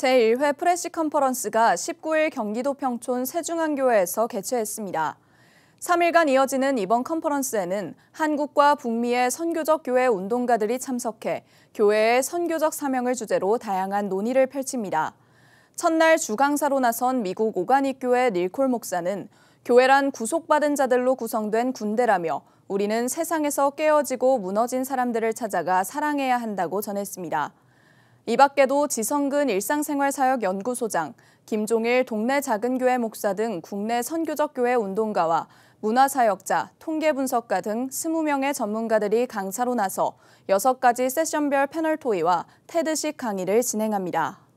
제1회 프레시 컨퍼런스가 19일 경기도 평촌 세중안교회에서 개최했습니다. 3일간 이어지는 이번 컨퍼런스에는 한국과 북미의 선교적 교회 운동가들이 참석해 교회의 선교적 사명을 주제로 다양한 논의를 펼칩니다. 첫날 주강사로 나선 미국 오가닉교회 닐콜 목사는 교회란 구속받은 자들로 구성된 군대라며 우리는 세상에서 깨어지고 무너진 사람들을 찾아가 사랑해야 한다고 전했습니다. 이 밖에도 지성근 일상생활사역연구소장, 김종일 동네 작은 교회 목사 등 국내 선교적 교회 운동가와 문화사역자, 통계분석가 등 20명의 전문가들이 강사로 나서 6가지 세션별 패널 토의와 테드식 강의를 진행합니다.